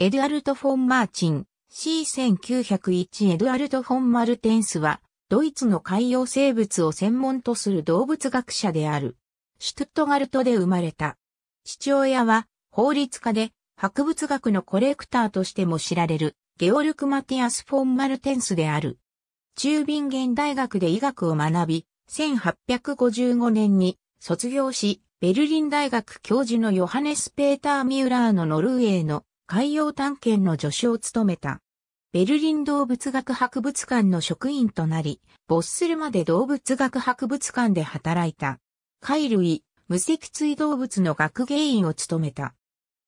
エドアルト・フォン・マーチン、C1901 エドアルト・フォン・マルテンスは、ドイツの海洋生物を専門とする動物学者である。シュトットガルトで生まれた。父親は、法律家で、博物学のコレクターとしても知られる、ゲオルク・マティアス・フォン・マルテンスである。中ビンゲン大学で医学を学び、1855年に卒業し、ベルリン大学教授のヨハネス・ペーター・ミューラーのノルウェーの海洋探検の助手を務めた。ベルリン動物学博物館の職員となり、没するまで動物学博物館で働いた。貝類、無脊椎動物の学芸員を務めた。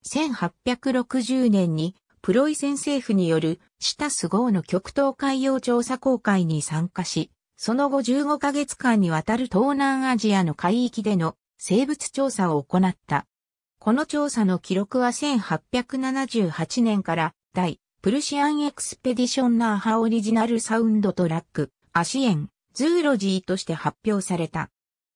1860年にプロイセン政府によるシタス号の極東海洋調査公開に参加し、その後15ヶ月間にわたる東南アジアの海域での生物調査を行った。この調査の記録は1878年から第プルシアンエクスペディションナーハオリジナルサウンドトラック、アシエン、ズーロジーとして発表された。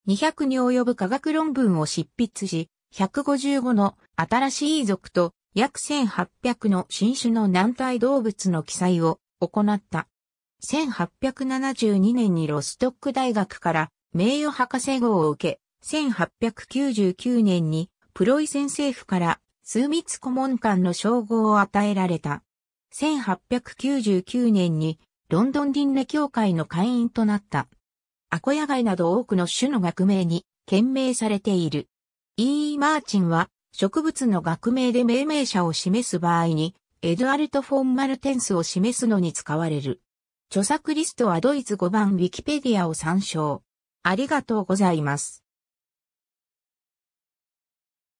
200に及ぶ科学論文を執筆し、155の新しい族と約1800の新種の軟体動物の記載を行った。1872年にロストック大学から名誉博士号を受け、1899年にプロイセン政府から枢密顧問官の称号を与えられた。1899年にロンドン輪廻協会の会員となった。アコヤイなど多くの種の学名に懸命されている。E. E. マーチンは植物の学名で命名者を示す場合にエドアルト・フォン・マルテンスを示すのに使われる。著作リストはドイツ5番ウィキペディアを参照。ありがとうございます。